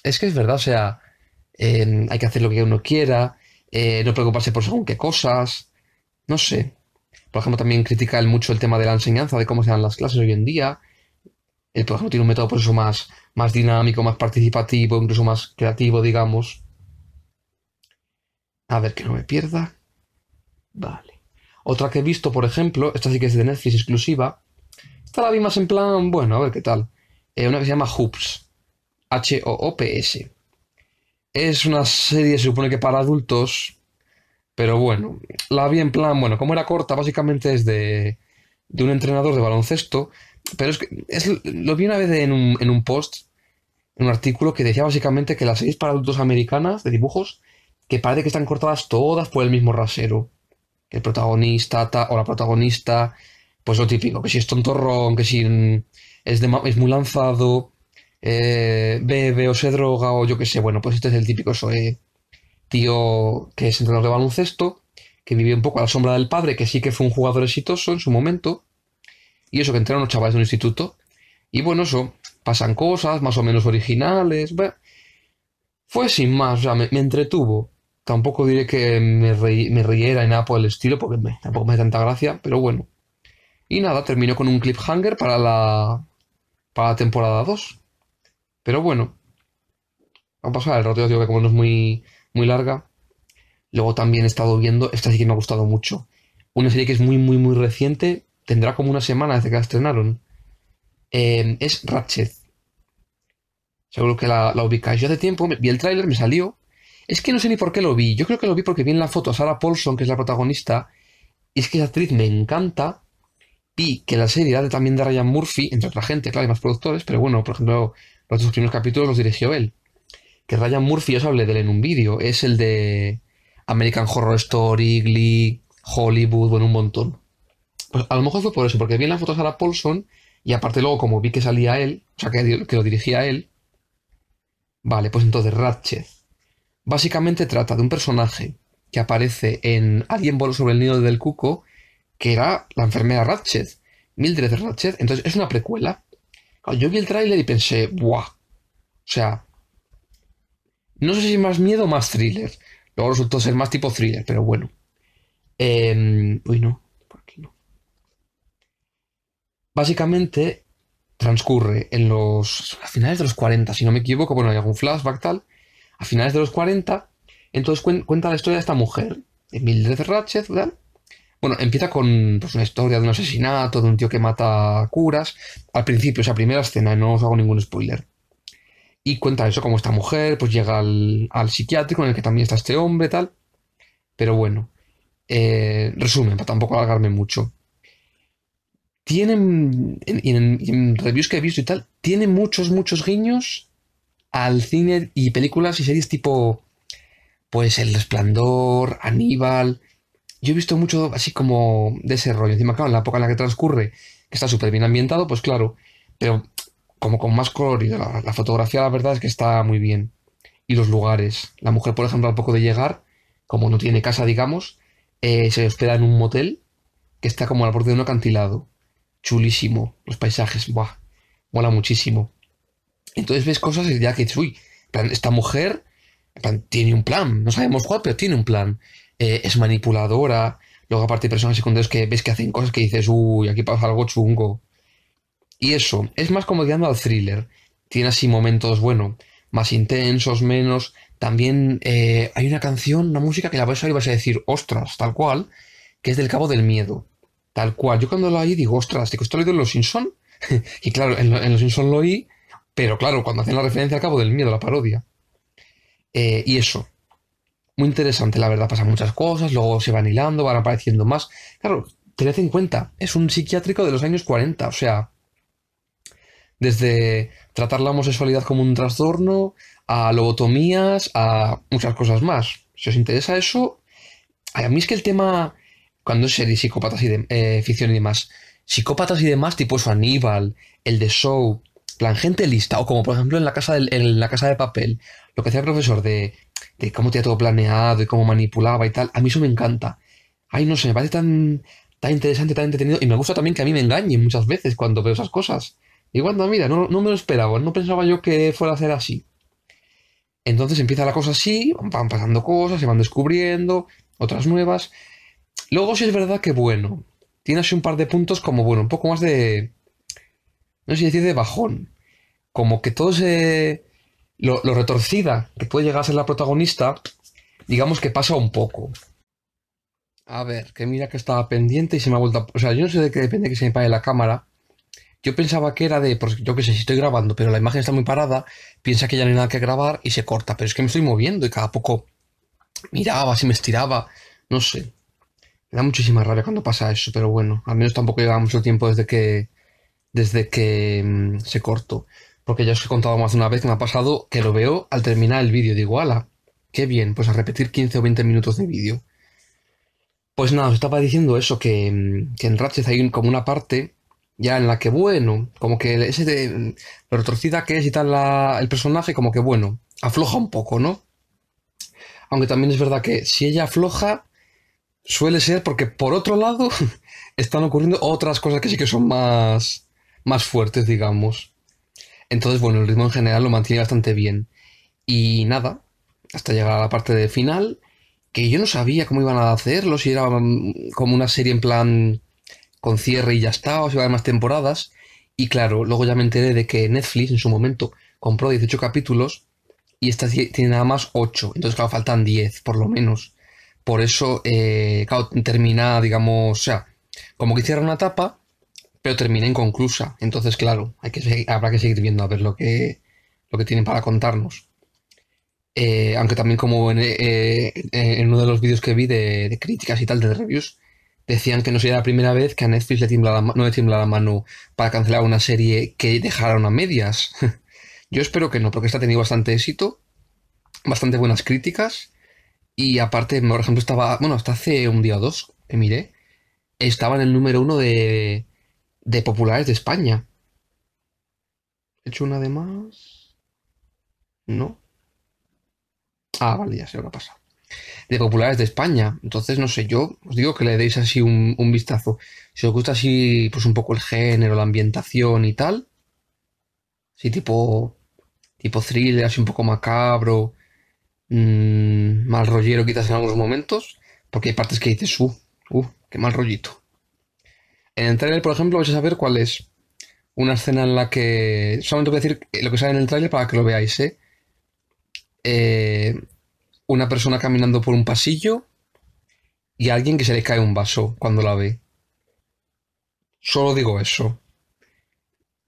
es que es verdad, o sea, em, hay que hacer lo que uno quiera, eh, no preocuparse por según qué cosas, no sé. Por ejemplo, también critica él mucho el tema de la enseñanza, de cómo se dan las clases hoy en día. Él, por ejemplo, tiene un método por eso más, más dinámico, más participativo, incluso más creativo, digamos. A ver, que no me pierda. Vale. Otra que he visto, por ejemplo, esta sí que es de Netflix exclusiva. Esta la vi más en plan, bueno, a ver qué tal. Eh, una que se llama Hoops. H-O-O-P-S. Es una serie, se supone que para adultos. Pero bueno, la vi en plan, bueno, como era corta, básicamente es de, un entrenador de baloncesto. Pero es que lo vi una vez en un, en un post, en un artículo que decía básicamente que las series para adultos americanas de dibujos, que parece que están cortadas todas por el mismo rasero el protagonista o la protagonista, pues lo típico, que si es tontorrón, que si mm, es, es muy lanzado, eh, bebe o se droga o yo qué sé, bueno, pues este es el típico soy eh, tío que es entrenador de baloncesto, que vivió un poco a la sombra del padre, que sí que fue un jugador exitoso en su momento, y eso que entraron los chavales de un instituto, y bueno, eso, pasan cosas más o menos originales, fue sin más, o me entretuvo. Tampoco diré que me, riera ni nada por el estilo, porque me, tampoco me da tanta gracia, pero bueno. Y nada, terminó con un cliffhanger para la, para la temporada 2. Pero bueno, Vamos a pasar el rato, digo que como no es muy, muy larga. Luego también he estado viendo, esta sí que me ha gustado mucho. Una serie que es muy, muy, muy reciente, tendrá como una semana desde que la estrenaron. Em, es Ratchet. Seguro que la, la ubicáis. Yo hace tiempo vi el tráiler, me salió es que no sé ni por qué lo vi. Yo creo que lo vi porque vi en la foto a Sarah Paulson, que es la protagonista, y es que esa actriz me encanta. Y que la serie de, también de Ryan Murphy, entre otra gente, claro, hay más productores, pero bueno, por ejemplo, los dos primeros capítulos los dirigió él. Que Ryan Murphy, os hablé de él en un vídeo, es el de American Horror Story, Glee, Hollywood, bueno, un montón. Pues a lo mejor fue por eso, porque vi en la foto a Sarah Paulson, y aparte luego como vi que salía él, o sea, que, que lo dirigía él, vale, pues entonces Ratchet Básicamente trata de un personaje que aparece en Alguien voló sobre el nido del cuco, que era la enfermera Ratchet, Mildred Ratchet. Entonces es una precuela. Yo vi el tráiler y pensé, ¡buah! O sea, no sé si más miedo o más thriller. Luego resultó ser más tipo thriller, pero bueno. Em, uy, no, no. Básicamente transcurre en los. finales de los 40, si no me equivoco, bueno, hay algún flashback tal a finales de los 40. Entonces cuenta la historia de esta mujer, Mildred Ratchet, ¿verdad? Bueno, empieza con pues, una historia de un asesinato, de un tío que mata curas. Al principio, o sea, primera escena, no os hago ningún spoiler. Y cuenta eso, como esta mujer pues llega al, psiquiátrico en el que también está este hombre, tal. Pero bueno, eh, resumen, para tampoco alargarme mucho. Tienen, en, en, reviews que he visto y tal, tiene muchos, muchos guiños al cine y películas y series tipo, pues El Resplandor, Aníbal. Yo he visto mucho así como de ese rollo. Encima, claro, en la época en la que transcurre, que está súper bien ambientado, pues claro, pero como con más color y la fotografía, la verdad es que está muy bien. Y los lugares. La mujer, por ejemplo, al poco de llegar, como no tiene casa, digamos, eh, se hospeda en un motel que está como al borde de un acantilado. Chulísimo. Los paisajes, ¡buah! Mola muchísimo. Entonces ves cosas y ya que dices, uy, esta mujer tiene un plan, no sabemos cuál, pero tiene un plan. Eh, es manipuladora, luego aparte hay personas secundarias que ves que hacen cosas que dices, uy, aquí pasa algo chungo. Y eso, es más como llegando al thriller. Tiene así momentos, bueno, más intensos, menos. También eh, hay una canción, una música que la vas a oír y vas a decir, ostras, tal cual, que es del Cabo del Miedo. Tal cual. Yo cuando la oí digo, ostras, digo, esto lo he oído en Los Simpson. y claro, en, Los Simpson lo oí pero claro, cuando hacen la referencia al cabo del miedo, la parodia. Eh, y eso. Muy interesante, la verdad, pasan muchas cosas, luego se van hilando, van apareciendo más. Claro, tened en cuenta, es un psiquiátrico de los años 40, o sea, desde tratar la homosexualidad como un trastorno, a lobotomías, a muchas cosas más. Si os interesa eso, a mí es que el tema, cuando es serie, psicópatas y de, eh, ficción y demás, psicópatas y demás, tipo eso, Aníbal, el de Show, plan gente lista, o como por ejemplo en la casa, del, en la casa de papel, lo que hacía el profesor de, de cómo tenía todo planeado y cómo manipulaba y tal, a mí eso me encanta. Ay, no sé, me parece tan, tan interesante, tan entretenido, y me gusta también que a mí me engañen muchas veces cuando veo esas cosas. Y cuando, mira, no, no me lo esperaba, no pensaba yo que fuera a ser así. Entonces empieza la cosa así, van pasando cosas, se van descubriendo, otras nuevas. Luego si es verdad que, bueno, tiene así un par de puntos como, bueno, un poco más de, no sé si decir de bajón, como que todo se... Lo, retorcida que puede llegar a ser la protagonista, digamos que pasa un poco. A ver, que mira que estaba pendiente y se me ha vuelto... O sea, yo no sé de qué depende que se me pague la cámara. Yo pensaba que era de, yo qué sé, si estoy grabando, pero la imagen está muy parada, piensa que ya no hay nada que grabar y se corta, pero es que me estoy moviendo y cada poco miraba, si me estiraba, no sé. Me da muchísima rabia cuando pasa eso, pero bueno, al menos tampoco lleva mucho tiempo desde que desde que mm, se cortó. Porque ya os he contado más de una vez que me ha pasado que lo veo al terminar el vídeo. Digo, iguala. qué bien, pues a repetir 15 o 20 minutos de vídeo. Pues nada, os estaba diciendo eso, que, mm, en Ratchet hay como una parte ya en la que, bueno, como que ese de, mm, lo retorcida que es y tal el personaje, como que, bueno, afloja un poco, ¿no? Aunque también es verdad que si ella afloja, suele ser porque por otro lado están ocurriendo otras cosas que sí que son más más fuertes, digamos. Entonces, bueno, el ritmo en general lo mantiene bastante bien. Y nada, hasta llegar a la parte de final, que yo no sabía cómo iban a hacerlo, si era mm, como una serie en plan con cierre y ya está, o si iba a haber más temporadas. Y claro, luego ya me enteré de que Netflix en su momento compró 18 capítulos y esta tiene nada más 8. Entonces, claro, faltan 10, por lo menos. Por eso, eh, claro, termina, digamos, o sea, como que cierra una etapa pero termina inconclusa. Entonces, claro, habrá que seguir viendo a ver lo que, lo que tienen para contarnos. Eh, aunque también como eh, eh, en, uno de los vídeos que vi de, críticas y tal, de reviews, decían que no sería la primera vez que a Netflix no le tiembla la mano para cancelar una serie que dejaron a medias. Yo espero que no, porque esta ha tenido bastante éxito, bastante buenas críticas, y aparte, por ejemplo, estaba, bueno, hasta hace un día o dos que miré, estaba en el número uno de, de populares de España. ¿He hecho una de más? ¿No? Ah, vale, ya sé lo ha pasado. De populares de España. Entonces, no sé, yo os digo que le deis así un, vistazo. Si os gusta así, pues un poco el género, la ambientación y tal. si tipo, tipo thriller, así un poco macabro, mm, mal rollero quizás en algunos momentos, porque hay partes que dices, uh, uh qué mal rollito. En el tráiler, por ejemplo, vais a saber cuál es. Una escena en la que... Solamente voy a decir lo que sale en el trailer para que lo veáis, ¿eh? ¿eh? Una persona caminando por un pasillo y alguien que se le cae un vaso cuando la ve. Solo digo eso.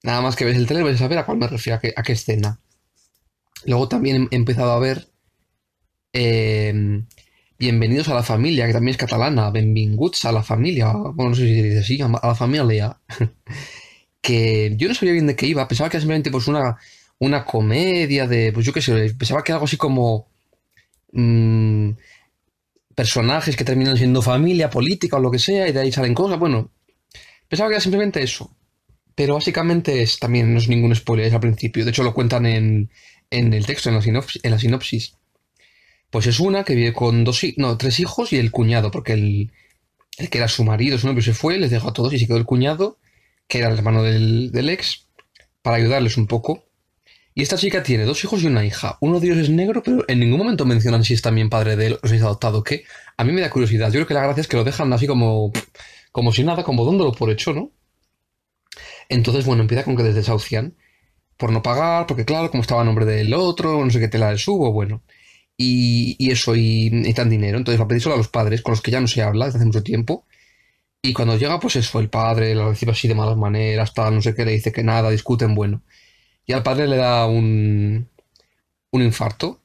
Nada más que veis el tráiler vais a saber a cuál me refiero, a qué, escena. Luego también he empezado a ver... Eh, bienvenidos a la familia, que también es catalana, benvinguts a la familia, bueno, no sé si se dice así, a la familia, que yo no sabía bien de qué iba, pensaba que era simplemente pues una, una comedia de, pues yo qué sé, pensaba que era algo así como mm, personajes que terminan siendo familia, política o lo que sea, y de ahí salen cosas, bueno, pensaba que era simplemente eso. Pero básicamente es, también no es ningún spoiler, es al principio. De hecho, lo cuentan en, en el texto, En la sinopsis pues es una que vive con dos, no, tres hijos y el cuñado, porque el, que era su marido, su novio, se fue, les dejó a todos y se quedó el cuñado, que era el hermano del, ex, para ayudarles un poco. Y esta chica tiene dos hijos y una hija. Uno de ellos es negro, pero en ningún momento mencionan si es también padre de él o si es adoptado, que a mí me da curiosidad. Yo creo que la gracia es que lo dejan así como, como si nada, como dándolo por hecho, ¿no? Entonces, bueno, empieza con que les desahucian por no pagar, porque claro, como estaba el nombre del otro, no sé qué tela le subo, bueno y, eso, y tan dinero. Entonces va a pedir a los padres, con los que ya no se habla desde hace mucho tiempo. Y cuando llega, pues eso, el padre lo recibe así de malas maneras, tal, no sé qué, le dice que nada, discuten, bueno. Y al padre le da un, un infarto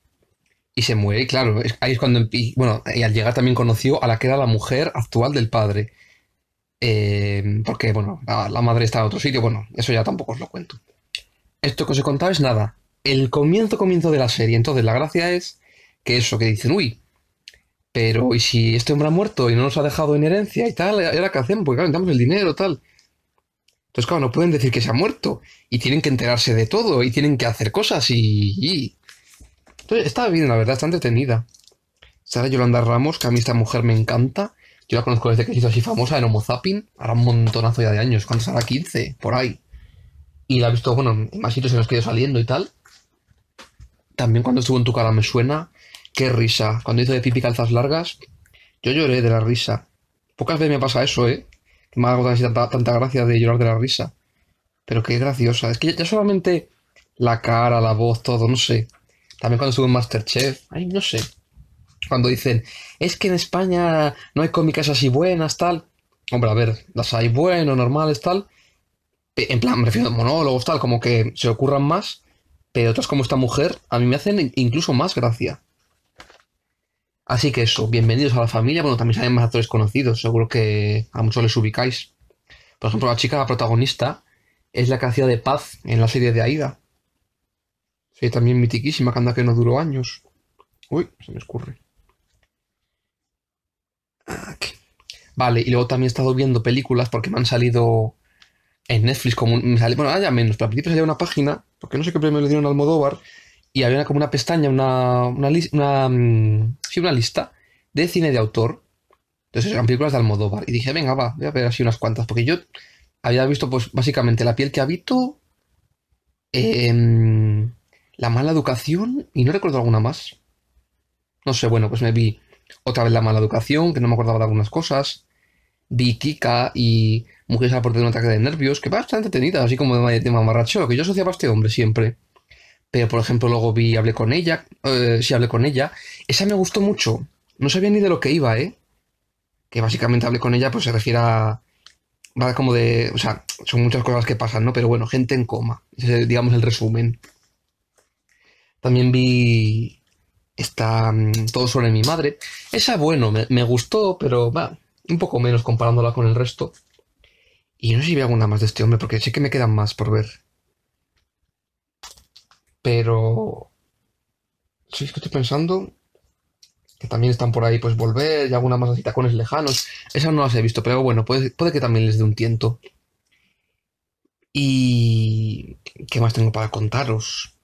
y se muere. Y claro, ahí es cuando. bueno, y al llegar también conoció a la que era la mujer actual del padre. Eh, porque, bueno, la, madre está en otro sitio. Bueno, eso ya tampoco os lo cuento. Esto que os he contado es nada. El comienzo, comienzo de la serie. Entonces, la gracia es que eso, que dicen, uy, pero ¿y si este hombre ha muerto y no nos ha dejado en herencia y tal? ¿Era qué hacemos? Porque claro, necesitamos el dinero, tal. Entonces, claro, no pueden decir que se ha muerto y tienen que enterarse de todo y tienen que hacer cosas y... Entonces, está bien, la verdad, está entretenida. Sara Yolanda Ramos, que a mí esta mujer me encanta. Yo la conozco desde que se hizo así famosa en Homo Zapping. Ahora un montonazo ya de años. cuando hará? 15, por ahí. Y la he visto, bueno, en más sitios en los que he saliendo y tal. También cuando estuvo en tu cara me suena. Qué risa. Cuando hizo de pipi calzas largas, yo lloré de la risa. Pocas veces me pasa eso, ¿eh? Que me hago tanta, tanta gracia de llorar de la risa. Pero qué graciosa. Es que ya solamente la cara, la voz, todo, no sé. También cuando estuve en Masterchef, ay, no sé. Cuando dicen, es que en España no hay cómicas así buenas, tal. Hombre, a ver, las hay buenas, normales, tal. Eh, en plan, me refiero a monólogos, tal, como que se ocurran más. Pero otras como esta mujer, a mí me hacen incluso más gracia. Así que eso, bienvenidos a la familia. Bueno, también salen más actores conocidos, seguro que a muchos les ubicáis. Por ejemplo, la chica, la protagonista, es la que hacía de Paz en la serie de Aida. Sí, también mitiquísima, que anda que no duró años. Uy, se me escurre. Vale, y luego también he estado viendo películas porque me han salido en Netflix como bueno, menos, pero al principio salía una página, porque no sé qué premio le dieron al Almodóvar, y había como una pestaña, una, una, mm, una lista de cine de autor. Entonces eran películas de Almodóvar. Y dije, venga, va, voy a ver así unas cuantas. Porque yo había visto, pues, básicamente La piel que habito, em, La mala educación y no recuerdo alguna más. No sé, bueno, pues me vi otra vez La mala educación, que no me acordaba de algunas cosas. Vi Kika y Mujeres al de un ataque de nervios, que bastante tenida, así como de, de mamarracho, que yo asociaba a este hombre siempre. Pero, por ejemplo, luego vi, hablé con ella, si eh, sí hablé con ella. Esa me gustó mucho. No sabía ni de lo que iba, ¿eh? Que básicamente hablé con ella, pues se refiere a... Va como de... O sea, son muchas cosas que pasan, ¿no? Pero bueno, gente en coma. es, digamos, el resumen. También vi... Está mm, todo sobre mi madre. Esa, bueno, me, gustó, pero va, un poco menos comparándola con el resto. Y no sé si vi alguna más de este hombre, porque sé que me quedan más por ver. Pero sí, que estoy pensando que también están por ahí, pues volver y alguna más así, tacones lejanos. Esas no las he visto, pero bueno, puede, puede que también les dé un tiento. ¿Y qué más tengo para contaros?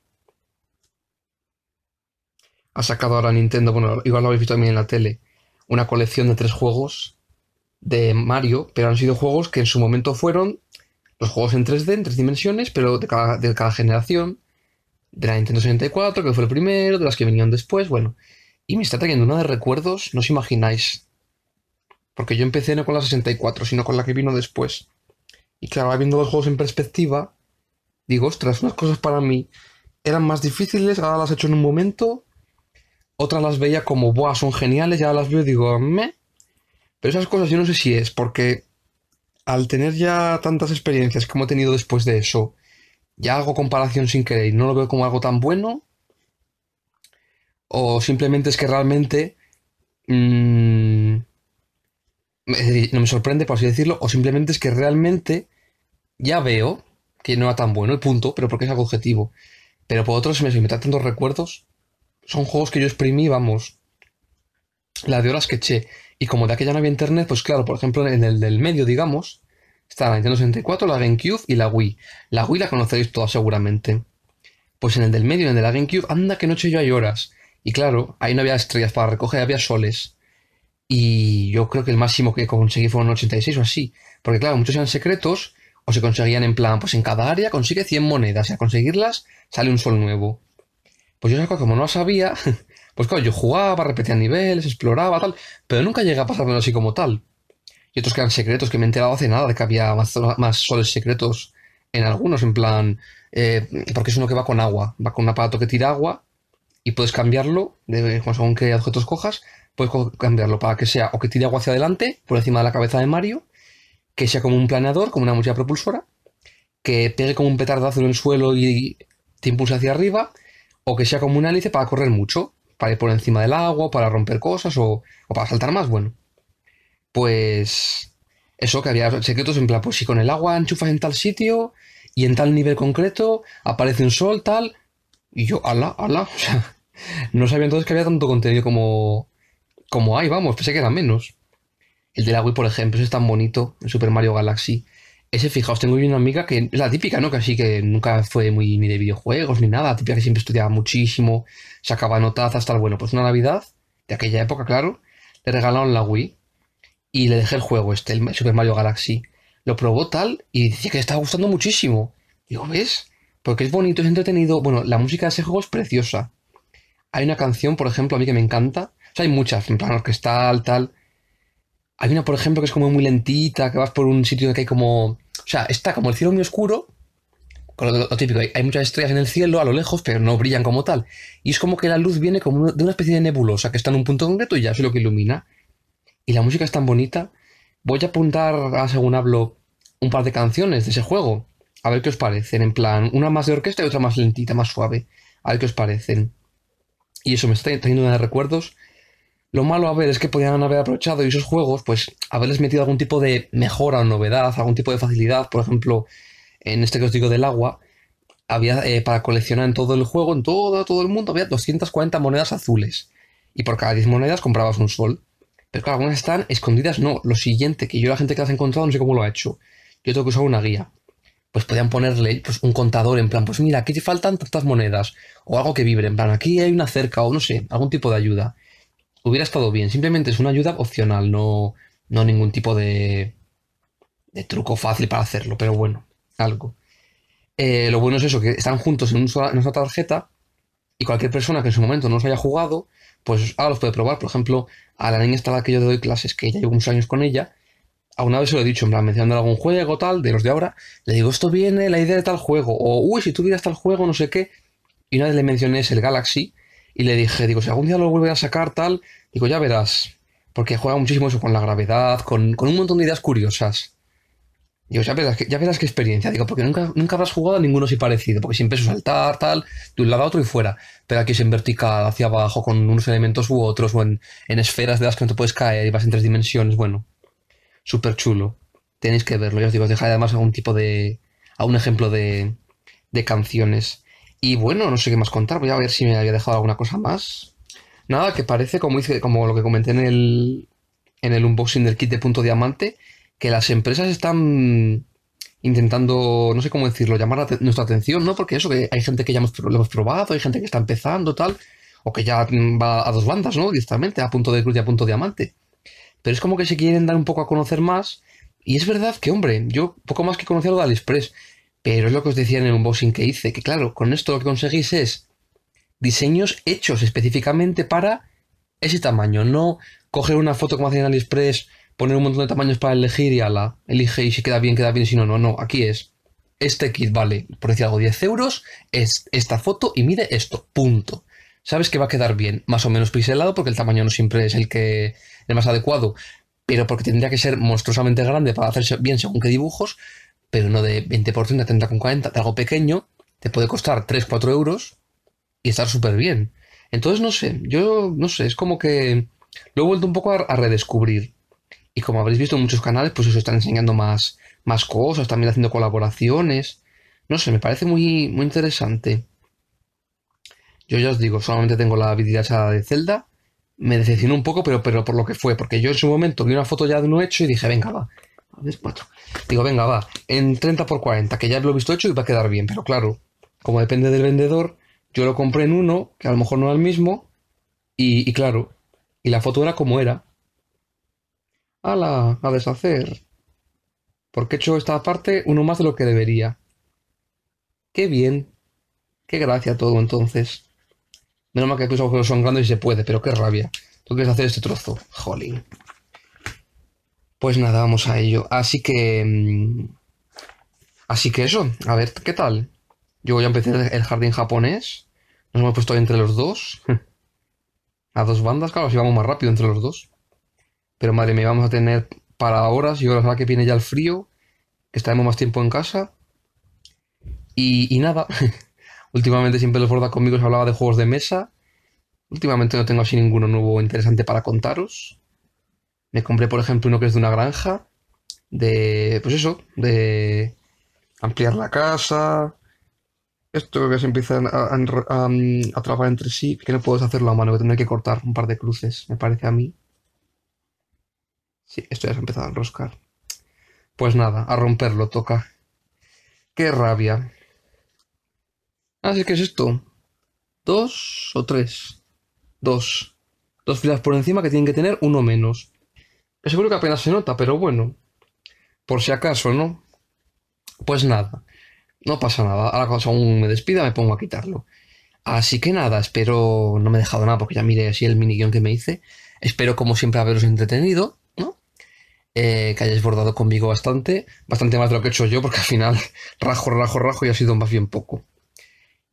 Ha sacado ahora Nintendo, bueno, igual lo habéis visto también en la tele, una colección de tres juegos de Mario, pero han sido juegos que en su momento fueron los juegos en 3D, en tres dimensiones, pero de cada generación de la Nintendo 64, que fue el primero, de las que venían después, bueno. Y me está trayendo una de recuerdos, no os imagináis. Porque yo empecé no con la 64, sino con la que vino después. Y claro, viendo los juegos en perspectiva, digo, ostras, unas cosas para mí eran más difíciles, ahora las he hecho en un momento. Otras las veía como, buah, son geniales, ya las veo y digo, me Pero esas cosas yo no sé si es, porque al tener ya tantas experiencias como he tenido después de eso, ya hago comparación sin querer no lo veo como algo tan bueno, o simplemente es que realmente mm, no me sorprende, por así decirlo, o simplemente es que realmente ya veo que no era tan bueno el punto, pero porque es algo objetivo. Pero por otro, si me trae tantos recuerdos, son juegos que yo exprimí, vamos, la de horas que eché. Y como de aquella no había internet, pues claro, por ejemplo, en el del medio, digamos, Está la Nintendo 64, la GameCube y la Wii. La Wii la conoceréis todas seguramente. Pues en el del medio, en el de la GameCube, anda que noche yo hay horas. Y claro, ahí no había estrellas para recoger, había soles. Y yo creo que el máximo que conseguí fue un 86 o así. Porque claro, muchos eran secretos o se conseguían en plan, pues en cada área consigue 100 monedas y a conseguirlas sale un sol nuevo. Pues yo como no sabía, pues claro, yo jugaba, repetía niveles, exploraba, tal, pero nunca llegué a pasármelo así como tal y otros que eran secretos, que me he enterado hace nada de que había más, soles secretos en algunos, en plan, eh, porque es uno que va con agua, va con un aparato que tira agua y puedes cambiarlo, de, según qué objetos cojas, puedes cambiarlo para que sea o que tire agua hacia adelante, por encima de la cabeza de Mario, que sea como un planeador, como una mochila propulsora, que pegue como un petardazo en el suelo y te impulse hacia arriba, o que sea como un hélice para correr mucho, para ir por encima del agua, para romper cosas o para saltar más, bueno pues eso que había secretos en plan, pues si con el agua enchufas en tal sitio y en tal nivel concreto aparece un sol, tal, y yo, ala, ala, o sea, no sabía entonces que había tanto contenido como, como hay, vamos, pensé que era menos. El de la Wii, por ejemplo, es tan bonito, en Super Mario Galaxy. Ese, fijaos, tengo una amiga que es la típica, ¿no? Que así que nunca fue muy ni de videojuegos ni nada, típica que siempre estudiaba muchísimo, sacaba notas hasta, bueno, pues una Navidad, de aquella época, claro, le regalaron la Wii y le dejé el juego este, el Super Mario Galaxy. Lo probó tal y decía que le estaba gustando muchísimo. Digo, ¿ves? Porque es bonito, es entretenido. Bueno, la música de ese juego es preciosa. Hay una canción, por ejemplo, a mí que me encanta. O sea, hay muchas, en plan orquestal, tal. Hay una, por ejemplo, que es como muy lentita, que vas por un sitio que hay como... O sea, está como el cielo muy oscuro, con lo, típico, hay, muchas estrellas en el cielo a lo lejos, pero no brillan como tal. Y es como que la luz viene como de una especie de nebulosa que está en un punto concreto y ya es lo que ilumina y la música es tan bonita, voy a apuntar a según hablo un par de canciones de ese juego. A ver qué os parecen. En plan, una más de orquesta y otra más lentita, más suave. A ver qué os parecen. Y eso me está trayendo una de recuerdos. Lo malo, a ver, es que podían haber aprovechado y esos juegos, pues haberles metido algún tipo de mejora o novedad, algún tipo de facilidad. Por ejemplo, en este que os digo del agua, había eh, para coleccionar en todo el juego, en todo, todo el mundo, había 240 monedas azules. Y por cada 10 monedas comprabas un sol. Pero claro, algunas están escondidas, no. Lo siguiente, que yo la gente que las ha encontrado no sé cómo lo ha hecho. Yo tengo que usar una guía. Pues podían ponerle pues, un contador en plan, pues mira, aquí te faltan tantas monedas. O algo que vibre, en plan, aquí hay una cerca o no sé, algún tipo de ayuda. Hubiera estado bien. Simplemente es una ayuda opcional, no, no ningún tipo de, de truco fácil para hacerlo. Pero bueno, algo. Eh, lo bueno es eso, que están juntos en, una tarjeta y cualquier persona que en su momento no se haya jugado pues ahora los puede probar. Por ejemplo, a la niña está la que yo le doy clases, que ya llevo unos años con ella, a una vez se lo he dicho, en plan, mencionando algún juego tal, de los de ahora, le digo, esto viene la idea de tal juego, o, uy, si tuvieras tal juego, no sé qué. Y una vez le mencioné es el Galaxy, y le dije, digo, si algún día lo vuelve a sacar tal, digo, ya verás, porque juega muchísimo eso con la gravedad, con, con un montón de ideas curiosas ya verás, qué experiencia. Digo, porque nunca, nunca habrás jugado a ninguno así parecido. Porque siempre es saltar, tal, de un lado a otro y fuera. Pero aquí es en vertical, hacia abajo, con unos elementos u otros, o en, esferas de las que no te puedes caer y vas en tres dimensiones. Bueno, súper chulo. Tenéis que verlo. Ya os digo, os dejaré además algún tipo de. un ejemplo de, de canciones. Y bueno, no sé qué más contar. Voy a ver si me había dejado alguna cosa más. Nada, que parece, como, hice, como lo que comenté en el, en el unboxing del kit de punto diamante que las empresas están intentando, no sé cómo decirlo, llamar nuestra atención, ¿no? Porque eso, que hay gente que ya lo hemos probado, hay gente que está empezando, tal, o que ya va a dos bandas, ¿no? Directamente, a punto de cruz y a punto de diamante. Pero es como que se quieren dar un poco a conocer más. Y es verdad que, hombre, yo poco más que conocía lo de AliExpress, pero es lo que os decía en el unboxing que hice, que claro, con esto lo que conseguís es diseños hechos específicamente para ese tamaño, no coger una foto como hacen en AliExpress poner un montón de tamaños para elegir y ala, elige y si queda bien, queda bien, si no, no, no, aquí es. Este kit vale, por decir algo, 10 euros, es esta foto y mide esto, punto. Sabes que va a quedar bien, más o menos pixelado, porque el tamaño no siempre es el que el más adecuado, pero porque tendría que ser monstruosamente grande para hacerse bien según qué dibujos, pero no de 20 por 30, 30 con 40, de algo pequeño, te puede costar 3, 4 euros y estar súper bien. Entonces, no sé, yo no sé, es como que lo he vuelto un poco a redescubrir y como habréis visto en muchos canales, pues eso están enseñando más, más cosas, también haciendo colaboraciones. No sé, me parece muy, muy interesante. Yo ya os digo, solamente tengo la habilidad de Zelda. Me decepcionó un poco, pero, pero por lo que fue, porque yo en su momento vi una foto ya de uno hecho y dije, venga, va. A ver, cuatro. Digo, venga, va, en 30 por 40, que ya lo he visto hecho y va a quedar bien. Pero claro, como depende del vendedor, yo lo compré en uno, que a lo mejor no era el mismo, y, y claro, y la foto era como era. ¡Hala! A deshacer. Porque he hecho esta parte uno más de lo que debería. ¡Qué bien! ¡Qué gracia todo entonces! Menos mal que los ojos son grandes y se puede, pero qué rabia. Tú quieres hacer este trozo. Jolín. Pues nada, vamos a ello. Así que... Mm, así que eso, a ver qué tal. Yo voy a empezar el jardín japonés. Nos hemos puesto entre los dos. A dos bandas, claro, si vamos más rápido entre los dos. Pero madre me vamos a tener para horas y horas, ahora que viene ya el frío, que estaremos más tiempo en casa. Y, nada, últimamente siempre los bordas conmigo se hablaba de juegos de mesa. Últimamente no tengo así ninguno nuevo interesante para contaros. Me compré, por ejemplo, uno que es de una granja, de, pues eso, de ampliar la casa, esto que se empiezan a, trabajar entre sí, que no puedes hacerlo a mano, que tener que cortar un par de cruces, me parece a mí. Sí, esto ya se ha empezado a enroscar. Pues nada, a romperlo toca. Qué rabia. Así que es esto. Dos o tres. Dos. Dos filas por encima que tienen que tener uno menos. seguro que apenas se nota, pero bueno. Por si acaso, ¿no? Pues nada. No pasa nada. Ahora cuando aún me despida me pongo a quitarlo. Así que nada, espero... No me he dejado nada porque ya miré así el mini guión que me hice. Espero como siempre haberos entretenido. Eh, que hayáis bordado conmigo bastante, bastante más de lo que he hecho yo, porque al final rajo, rajo, rajo y ha sido más bien poco.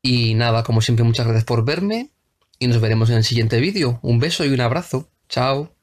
Y nada, como siempre, muchas gracias por verme y nos veremos en el siguiente vídeo. Un beso y un abrazo. Chao.